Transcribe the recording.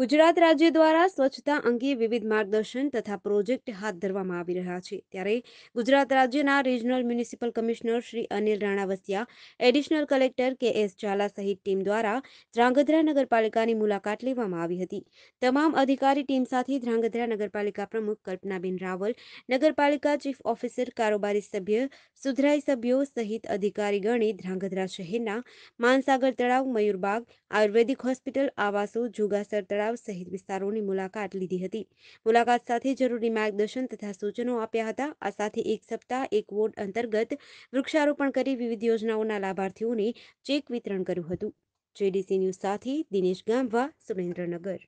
ગુજરાત રાજ્ય દ્વારા સ્વચ્છતા અંગે વિવિધ માર્ગદર્શન તથા પ્રોજેક્ટ હાથ ધરવામાં આવી રહ્યા છે ત્યારે ગુજરાત રાજ્યના regional municipal commissioner Shri Anil Ranavasiya additional collector K S Zala સહિત ટીમ દ્વારા ધ્રાંગધ્રા નગરપાલિકાની મુલાકાત લેવામાં આવી હતી તમામ અધિકારી ટીમ સાથે ધ્રાંગધ્રા નગરપાલિકા પ્રમુખ કલ્પનાબેન રાવલ નગરપાલિકા ચીફ ઓફિસર કારોબારી સભ્ય સુધરાઈ સભ્યો સહિત અધિકારીગણે ધ્રાંગધ્રા શહેરના માનસાગર તળાવ મયુરબાગ આયુર્વેદિક હોસ્પિટલ આવાસો જુગાસર તળાવ તળાવ સહિત વિસ્તારોની મુલાકાત લીધી હતી મુલાકાત સાથે જરૂરી માર્ગદર્શન તથા સૂચનો આપ્યા હતા આ સાથે એક સપ્તાહ એક વોર્ડ અંતર્ગત વૃક્ષારોપણ કરી વિવિધ યોજનાઓના લાભાર્થીઓને ચેક વિતરણ કર્યું હતું જેડીસી ન્યૂઝ સાથે દિનેશ ગામવા સુરેન્દ્રનગર